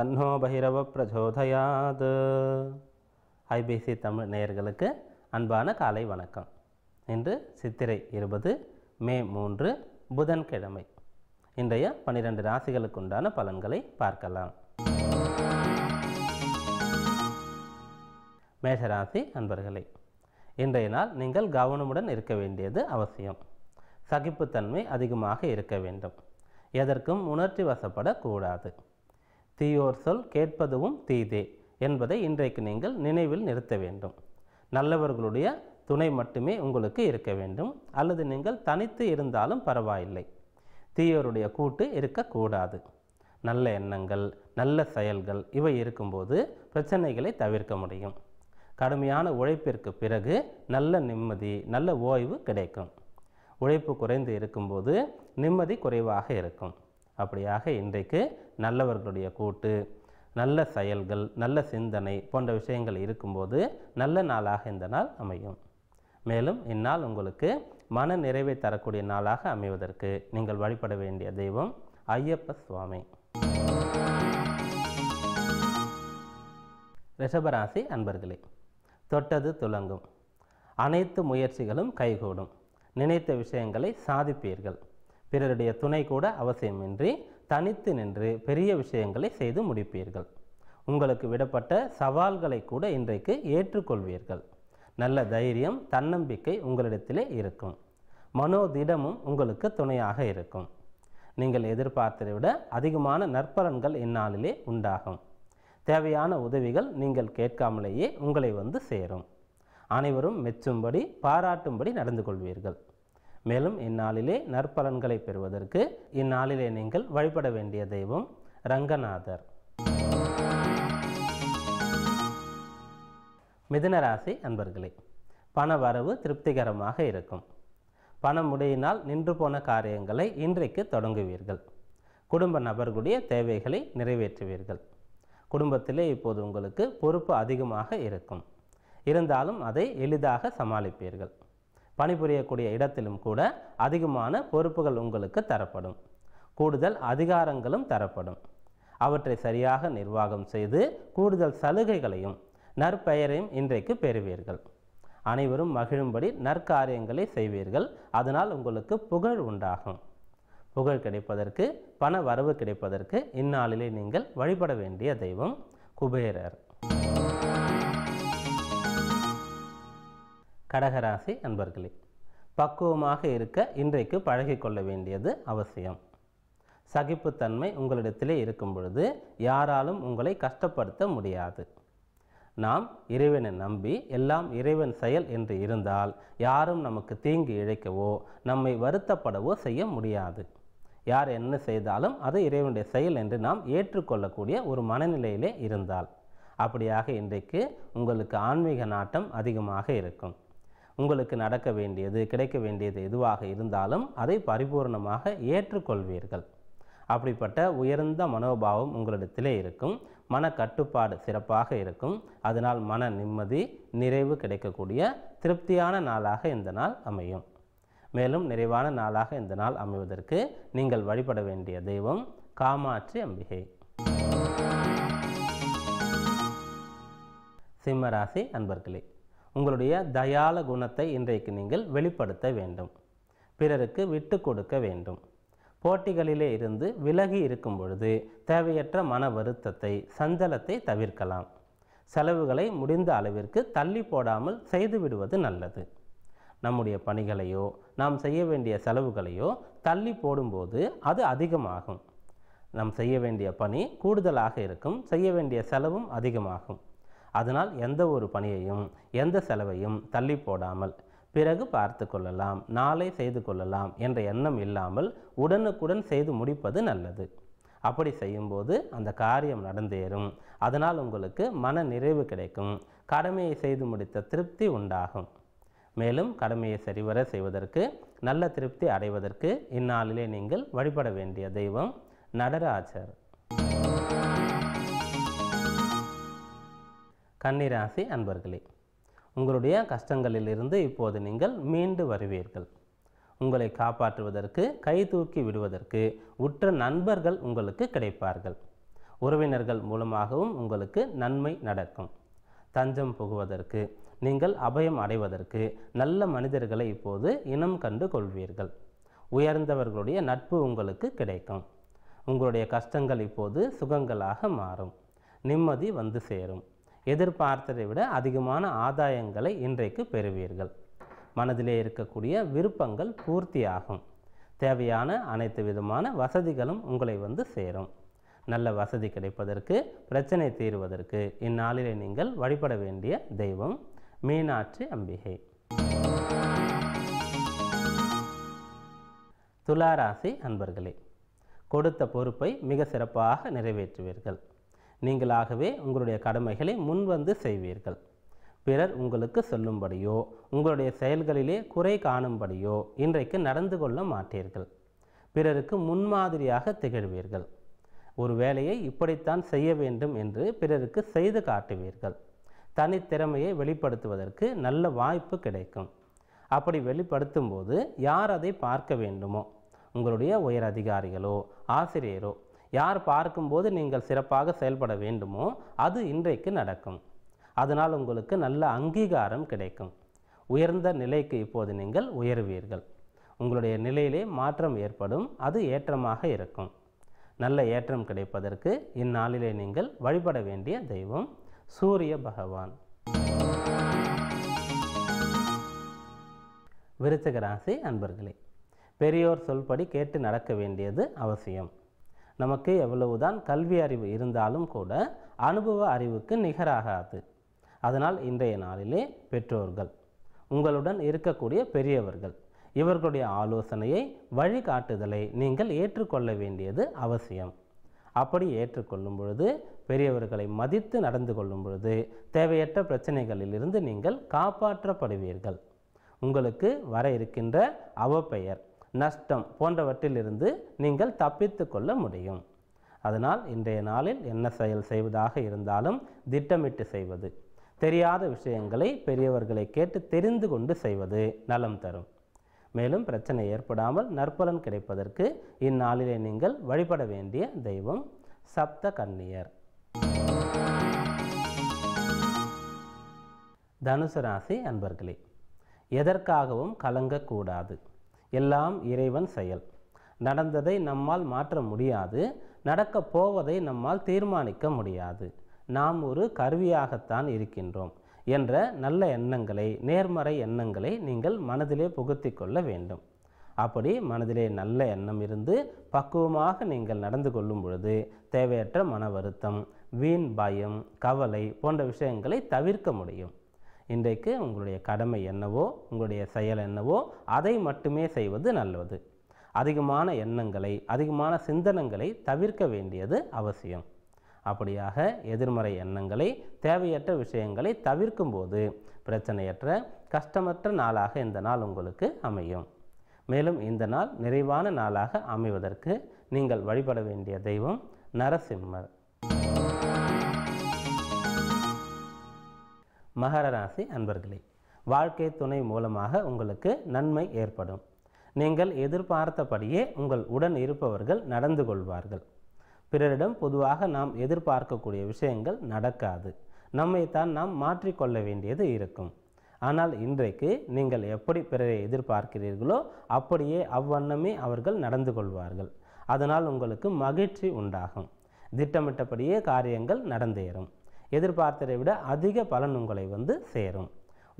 தன்னோ பைரவ பிரச்சோதயாது ஐபிசி தமிழ் நேயர்களுக்கு அன்பான காலை வணக்கம் இன்று சித்திரை இருபது மே மூன்று புதன்கிழமை இன்றைய பன்னிரண்டு ராசிகளுக்கு உண்டான பலன்களை பார்க்கலாம் மேஷராசி அன்பர்களே இன்றைய நாள் நீங்கள் கவனமுடன் இருக்க வேண்டியது அவசியம் சகிப்புத்தன்மை அதிகமாக இருக்க வேண்டும் எதற்கும் உணர்ச்சி வசப்படக்கூடாது தீயோர் சொல் கேட்பதுவும் தீதே என்பதை இன்றைக்கு நீங்கள் நினைவில் நிறுத்த வேண்டும் நல்லவர்களுடைய துணை மட்டுமே உங்களுக்கு இருக்க வேண்டும் அல்லது நீங்கள் தனித்து இருந்தாலும் பரவாயில்லை தீயோருடைய கூட்டு இருக்கக்கூடாது நல்ல எண்ணங்கள் நல்ல செயல்கள் இவை இருக்கும்போது பிரச்சனைகளை தவிர்க்க முடியும் கடுமையான உழைப்பிற்கு பிறகு நல்ல நிம்மதி நல்ல ஓய்வு கிடைக்கும் உழைப்பு குறைந்து இருக்கும்போது நிம்மதி குறைவாக இருக்கும் அப்படியாக இன்றைக்கு நல்லவர்களுடைய கூட்டு நல்ல செயல்கள் நல்ல சிந்தனை போன்ற விஷயங்கள் இருக்கும்போது நல்ல நாளாக இந்த நாள் அமையும் மேலும் இந்நாள் உங்களுக்கு மன நிறைவை தரக்கூடிய நாளாக அமைவதற்கு நீங்கள் வழிபட வேண்டிய தெய்வம் ஐயப்ப சுவாமி ரிஷபராசி அன்பர்களே தொட்டது துலங்கும் அனைத்து முயற்சிகளும் கைகூடும் நினைத்த விஷயங்களை சாதிப்பீர்கள் பிறருடைய துணை கூட அவசியமின்றி தனித்து நின்று பெரிய விஷயங்களை செய்து முடிப்பீர்கள் உங்களுக்கு விடப்பட்ட சவால்களை கூட இன்றைக்கு ஏற்றுக்கொள்வீர்கள் நல்ல தைரியம் தன்னம்பிக்கை உங்களிடத்திலே இருக்கும் மனோதிடமும் உங்களுக்கு துணையாக இருக்கும் நீங்கள் எதிர்பார்த்ததை விட அதிகமான நற்பலன்கள் இந்நாளிலே உண்டாகும் தேவையான உதவிகள் நீங்கள் கேட்காமலேயே உங்களை வந்து சேரும் அனைவரும் மெச்சும்படி பாராட்டும்படி நடந்து கொள்வீர்கள் மேலும் இந்நாளிலே நற்பலன்களை பெறுவதற்கு இந்நாளிலே நீங்கள் வழிபட வேண்டிய தெய்வம் ரங்கநாதர் மிதுனராசி அன்பர்களே பண வரவு திருப்திகரமாக இருக்கும் பணமுடையினால் நின்று போன காரியங்களை இன்றைக்கு தொடங்குவீர்கள் குடும்ப நபர்களுடைய தேவைகளை நிறைவேற்றுவீர்கள் குடும்பத்திலே இப்போது உங்களுக்கு பொறுப்பு அதிகமாக இருக்கும் இருந்தாலும் அதை எளிதாக சமாளிப்பீர்கள் பணிபுரியக்கூடிய இடத்திலும் கூட அதிகமான பொறுப்புகள் உங்களுக்கு தரப்படும் கூடுதல் அதிகாரங்களும் தரப்படும் அவற்றை சரியாக நிர்வாகம் செய்து கூடுதல் சலுகைகளையும் நற்பெயரையும் இன்றைக்கு பெறுவீர்கள் அனைவரும் மகிழும்படி நற்காரியங்களை செய்வீர்கள் அதனால் உங்களுக்கு புகழ் உண்டாகும் புகழ் கிடைப்பதற்கு பண வரவு கிடைப்பதற்கு இந்நாளிலே நீங்கள் வழிபட வேண்டிய தெய்வம் குபேரர் கடகராசி அன்பர்களே பக்குவமாக இருக்க இன்றைக்கு பழகிக்கொள்ள வேண்டியது அவசியம் சகிப்புத்தன்மை உங்களிடத்திலே இருக்கும் பொழுது யாராலும் உங்களை கஷ்டப்படுத்த முடியாது நாம் இறைவனை நம்பி எல்லாம் இறைவன் செயல் என்று இருந்தால் யாரும் நமக்கு தீங்கு இழைக்கவோ நம்மை வருத்தப்படவோ செய்ய முடியாது யார் என்ன செய்தாலும் அது இறைவனுடைய செயல் என்று நாம் ஏற்றுக்கொள்ளக்கூடிய ஒரு மனநிலையிலே இருந்தால் அப்படியாக இன்றைக்கு உங்களுக்கு ஆன்மீக நாட்டம் அதிகமாக இருக்கும் உங்களுக்கு நடக்க வேண்டியது கிடைக்க வேண்டியது எதுவாக இருந்தாலும் அதை பரிபூர்ணமாக ஏற்றுக்கொள்வீர்கள் அப்படிப்பட்ட உயர்ந்த மனோபாவம் உங்களிடத்திலே இருக்கும் மன கட்டுப்பாடு சிறப்பாக இருக்கும் அதனால் மன நிம்மதி நிறைவு கிடைக்கக்கூடிய திருப்தியான நாளாக இந்த நாள் அமையும் மேலும் நிறைவான நாளாக இந்த நாள் அமைவதற்கு நீங்கள் வழிபட வேண்டிய தெய்வம் காமாட்சி அம்பிகை சிம்மராசி அன்பர்களே உங்களுடைய தயால குணத்தை இன்றைக்கு நீங்கள் வெளிப்படுத்த வேண்டும் பிறருக்கு விட்டு கொடுக்க வேண்டும் போட்டிகளிலே இருந்து விலகி இருக்கும் பொழுது தேவையற்ற மன வருத்தத்தை சஞ்சலத்தை தவிர்க்கலாம் செலவுகளை முடிந்த அளவிற்கு தள்ளி போடாமல் செய்துவிடுவது நல்லது நம்முடைய பணிகளையோ நாம் செய்ய வேண்டிய செலவுகளையோ தள்ளி போடும்போது அது அதிகமாகும் நாம் செய்ய வேண்டிய பணி கூடுதலாக இருக்கும் செய்ய வேண்டிய செலவும் அதிகமாகும் அதனால் எந்த ஒரு பணியையும் எந்த செலவையும் தள்ளி போடாமல் பிறகு பார்த்து கொள்ளலாம் நாளை செய்து கொள்ளலாம் என்ற எண்ணம் இல்லாமல் உடனுக்குடன் செய்து முடிப்பது நல்லது அப்படி செய்யும்போது அந்த காரியம் நடந்தேறும் அதனால் உங்களுக்கு மன நிறைவு கிடைக்கும் கடமையை செய்து முடித்த திருப்தி உண்டாகும் மேலும் கடமையை சரிவர செய்வதற்கு நல்ல திருப்தி அடைவதற்கு இந்நாளிலே நீங்கள் வழிபட வேண்டிய தெய்வம் நடராஜர் கன்னிராசி அன்பர்களே உங்களுடைய கஷ்டங்களிலிருந்து இப்போது நீங்கள் மீண்டு வருவீர்கள் உங்களை காப்பாற்றுவதற்கு கை தூக்கி விடுவதற்கு உற்ற நண்பர்கள் உங்களுக்கு கிடைப்பார்கள் உறவினர்கள் மூலமாகவும் உங்களுக்கு நன்மை நடக்கும் தஞ்சம் புகுவதற்கு நீங்கள் அபயம் அடைவதற்கு நல்ல மனிதர்களை இப்போது இனம் கண்டு கொள்வீர்கள் உயர்ந்தவர்களுடைய நட்பு உங்களுக்கு கிடைக்கும் உங்களுடைய கஷ்டங்கள் இப்போது சுகங்களாக மாறும் நிம்மதி வந்து சேரும் எதிர்பார்த்ததை விட அதிகமான ஆதாயங்களை இன்றைக்கு பெறுவீர்கள் மனதிலே இருக்கக்கூடிய விருப்பங்கள் பூர்த்தியாகும் தேவையான அனைத்து விதமான வசதிகளும் உங்களை வந்து சேரும் நல்ல வசதி கிடைப்பதற்கு பிரச்சனை தீர்வதற்கு இந்நாளிலே நீங்கள் வழிபட வேண்டிய தெய்வம் மீனாட்சி அம்பிகை துளாராசி அன்பர்களே கொடுத்த பொறுப்பை மிக சிறப்பாக நிறைவேற்றுவீர்கள் நீங்களாகவே உங்களுடைய கடமைகளை முன்வந்து செய்வீர்கள் பிறர் உங்களுக்கு சொல்லும்படியோ உங்களுடைய செயல்களிலே குறை காணும்படியோ இன்றைக்கு நடந்து கொள்ள மாட்டீர்கள் பிறருக்கு முன்மாதிரியாக திகழ்வீர்கள் ஒரு வேலையை இப்படித்தான் செய்ய வேண்டும் என்று பிறருக்கு செய்து காட்டுவீர்கள் தனித்திறமையை வெளிப்படுத்துவதற்கு நல்ல வாய்ப்பு கிடைக்கும் அப்படி வெளிப்படுத்தும் போது யார் அதை பார்க்க வேண்டுமோ உங்களுடைய உயர் அதிகாரிகளோ ஆசிரியரோ யார் பார்க்கும்போது நீங்கள் சிறப்பாக செயல்பட வேண்டுமோ அது இன்றைக்கு நடக்கும் அதனால் உங்களுக்கு நல்ல அங்கீகாரம் கிடைக்கும் உயர்ந்த நிலைக்கு இப்போது நீங்கள் உயர்வீர்கள் உங்களுடைய நிலையிலே மாற்றம் ஏற்படும் அது ஏற்றமாக இருக்கும் நல்ல ஏற்றம் கிடைப்பதற்கு இந்நாளிலே நீங்கள் வழிபட வேண்டிய தெய்வம் சூரிய பகவான் விருச்சக ராசி அன்பர்களே பெரியோர் சொல்படி கேட்டு நடக்க வேண்டியது அவசியம் நமக்கு எவ்வளவுதான் கல்வி அறிவு இருந்தாலும் கூட அனுபவ அறிவுக்கு நிகராகாது அதனால் இன்றைய நாளிலே பெற்றோர்கள் உங்களுடன் இருக்கக்கூடிய பெரியவர்கள் இவர்களுடைய ஆலோசனையை வழிகாட்டுதலை நீங்கள் ஏற்றுக்கொள்ள வேண்டியது அவசியம் அப்படி ஏற்றுக்கொள்ளும் பொழுது பெரியவர்களை மதித்து நடந்து கொள்ளும் பொழுது தேவையற்ற பிரச்சனைகளிலிருந்து நீங்கள் காப்பாற்றப்படுவீர்கள் உங்களுக்கு வர இருக்கின்ற அவப்பெயர் நஷ்டம் போன்றவற்றிலிருந்து நீங்கள் தப்பித்து கொள்ள முடியும் அதனால் இன்றைய நாளில் என்ன செயல் செய்வதாக இருந்தாலும் திட்டமிட்டு செய்வது தெரியாத விஷயங்களை பெரியவர்களை கேட்டு தெரிந்து கொண்டு செய்வது நலம் தரும் மேலும் பிரச்சனை ஏற்படாமல் நற்பலன் கிடைப்பதற்கு இந்நாளிலே நீங்கள் வழிபட வேண்டிய தெய்வம் சப்த கன்னியர் தனுசு ராசி அன்பர்களே எதற்காகவும் கலங்கக்கூடாது எல்லாம் இறைவன் செயல் நடந்ததை நம்மால் மாற்ற முடியாது நடக்கப் போவதை நம்மால் தீர்மானிக்க முடியாது நாம் ஒரு கருவியாகத்தான் இருக்கின்றோம் என்ற நல்ல எண்ணங்களை நேர்மறை எண்ணங்களை நீங்கள் மனதிலே புகுத்தி கொள்ள வேண்டும் அப்படி மனதிலே நல்ல எண்ணம் இருந்து பக்குவமாக நீங்கள் நடந்து கொள்ளும் பொழுது தேவையற்ற மன வருத்தம் வீண் பயம் கவலை போன்ற விஷயங்களை தவிர்க்க முடியும் இன்றைக்கு உங்களுடைய கடமை என்னவோ உங்களுடைய செயல் என்னவோ அதை மட்டுமே செய்வது நல்லது அதிகமான எண்ணங்களை அதிகமான சிந்தனங்களை தவிர்க்க வேண்டியது அவசியம் அப்படியாக எதிர்மறை எண்ணங்களை தேவையற்ற விஷயங்களை தவிர்க்கும்போது பிரச்சனையற்ற கஷ்டமற்ற நாளாக இந்த நாள் உங்களுக்கு அமையும் மேலும் இந்த நாள் நிறைவான நாளாக அமைவதற்கு நீங்கள் வழிபட வேண்டிய தெய்வம் நரசிம்மர் மகர ராசி அன்பர்களே வாழ்க்கை துணை மூலமாக உங்களுக்கு நன்மை ஏற்படும் நீங்கள் எதிர்பார்த்தபடியே உங்கள் உடன் இருப்பவர்கள் நடந்து கொள்வார்கள் பிறரிடம் பொதுவாக நாம் எதிர்பார்க்கக்கூடிய விஷயங்கள் நடக்காது நம்மைத்தான் நாம் மாற்றிக்கொள்ள வேண்டியது இருக்கும் ஆனால் இன்றைக்கு நீங்கள் எப்படி பிறரை எதிர்பார்க்கிறீர்களோ அப்படியே அவ்வண்ணமே அவர்கள் நடந்து கொள்வார்கள் அதனால் உங்களுக்கு மகிழ்ச்சி உண்டாகும் திட்டமிட்டபடியே காரியங்கள் நடந்தேறும் எதிர்பார்த்ததை விட அதிக பலன் உங்களை வந்து சேரும்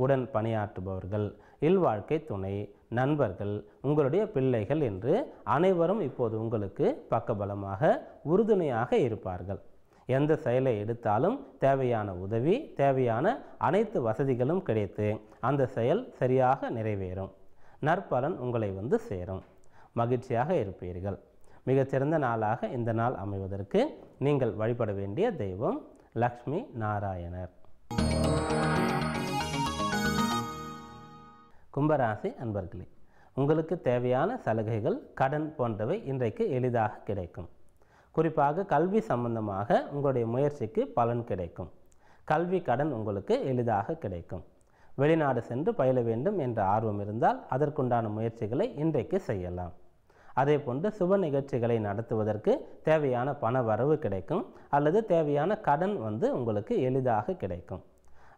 உடன் பணியாற்றுபவர்கள் இல்வாழ்க்கை துணை நண்பர்கள் உங்களுடைய பிள்ளைகள் என்று அனைவரும் இப்போது உங்களுக்கு பக்கபலமாக உறுதுணையாக இருப்பார்கள் எந்த செயலை எடுத்தாலும் தேவையான உதவி தேவையான அனைத்து வசதிகளும் கிடைத்து அந்த செயல் சரியாக நிறைவேறும் நற்பலன் உங்களை வந்து சேரும் மகிழ்ச்சியாக இருப்பீர்கள் மிகச்சிறந்த நாளாக இந்த நாள் அமைவதற்கு நீங்கள் வழிபட வேண்டிய தெய்வம் லக்ஷ்மி நாராயணர் கும்பராசி அன்பர்களே உங்களுக்கு தேவையான சலுகைகள் கடன் போன்றவை இன்றைக்கு எளிதாக கிடைக்கும் குறிப்பாக கல்வி சம்பந்தமாக உங்களுடைய முயற்சிக்கு பலன் கிடைக்கும் கல்வி கடன் உங்களுக்கு எளிதாக கிடைக்கும் வெளிநாடு சென்று பயில வேண்டும் என்ற ஆர்வம் இருந்தால் அதற்குண்டான முயற்சிகளை இன்றைக்கு செய்யலாம் அதே போன்று சுப நிகழ்ச்சிகளை நடத்துவதற்கு தேவையான பண வரவு கிடைக்கும் அல்லது தேவையான கடன் வந்து உங்களுக்கு எளிதாக கிடைக்கும்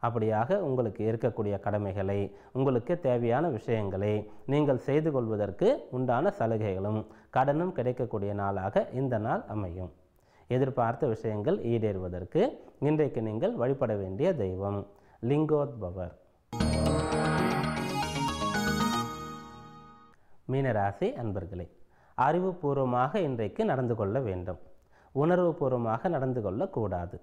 அப்படியாக உங்களுக்கு இருக்கக்கூடிய கடமைகளை உங்களுக்கு தேவையான விஷயங்களை நீங்கள் செய்து கொள்வதற்கு உண்டான சலுகைகளும் கடனும் கிடைக்கக்கூடிய நாளாக இந்த நாள் அமையும் எதிர்பார்த்த விஷயங்கள் ஈடேறுவதற்கு இன்றைக்கு நீங்கள் வழிபட வேண்டிய தெய்வம் லிங்கோத்பவர் மீனராசி அன்பர்களே அறிவுபூர்வமாக இன்றைக்கு நடந்து கொள்ள வேண்டும் உணர்வுபூர்வமாக நடந்து கொள்ளக்கூடாது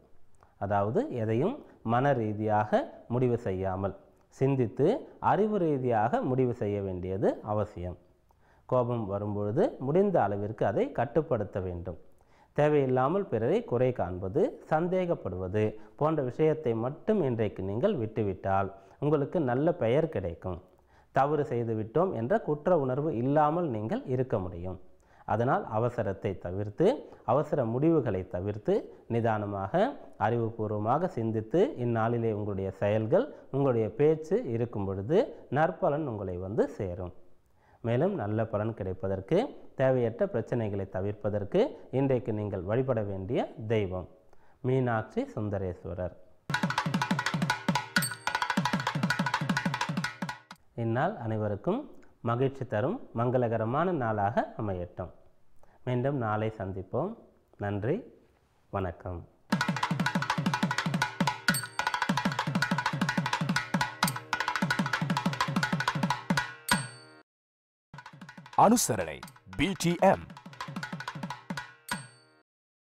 அதாவது எதையும் மன ரீதியாக முடிவு செய்யாமல் சிந்தித்து அறிவு ரீதியாக முடிவு செய்ய வேண்டியது அவசியம் கோபம் வரும்பொழுது முடிந்த அளவிற்கு அதை கட்டுப்படுத்த வேண்டும் தேவையில்லாமல் பிறரை குறை காண்பது சந்தேகப்படுவது போன்ற விஷயத்தை மட்டும் இன்றைக்கு நீங்கள் விட்டுவிட்டால் உங்களுக்கு நல்ல பெயர் கிடைக்கும் தவறு செய்துவிட்டோம் என்ற குற்ற உணர்வு இல்லாமல் நீங்கள் இருக்க முடியும் அதனால் அவசரத்தை தவிர்த்து அவசர முடிவுகளை தவிர்த்து நிதானமாக அறிவுபூர்வமாக சிந்தித்து இந்நாளிலே உங்களுடைய செயல்கள் உங்களுடைய பேச்சு இருக்கும் பொழுது நற்பலன் உங்களை வந்து சேரும் மேலும் நல்ல பலன் கிடைப்பதற்கு தேவையற்ற பிரச்சனைகளை தவிர்ப்பதற்கு இன்றைக்கு நீங்கள் வழிபட வேண்டிய தெய்வம் மீனாட்சி சுந்தரேஸ்வரர் இந்நாள் அனைவருக்கும் மகிழ்ச்சி தரும் மங்களகரமான நாளாக அமையட்டும் மீண்டும் நாளை சந்திப்போம் நன்றி வணக்கம் பிடிஎம்